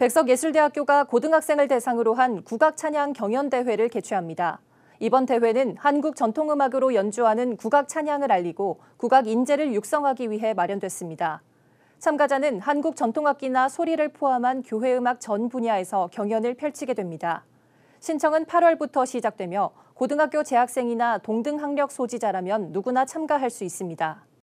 백석예술대학교가 고등학생을 대상으로 한 국악 찬양 경연 대회를 개최합니다. 이번 대회는 한국 전통음악으로 연주하는 국악 찬양을 알리고 국악 인재를 육성하기 위해 마련됐습니다. 참가자는 한국 전통악기나 소리를 포함한 교회음악 전 분야에서 경연을 펼치게 됩니다. 신청은 8월부터 시작되며 고등학교 재학생이나 동등학력 소지자라면 누구나 참가할 수 있습니다.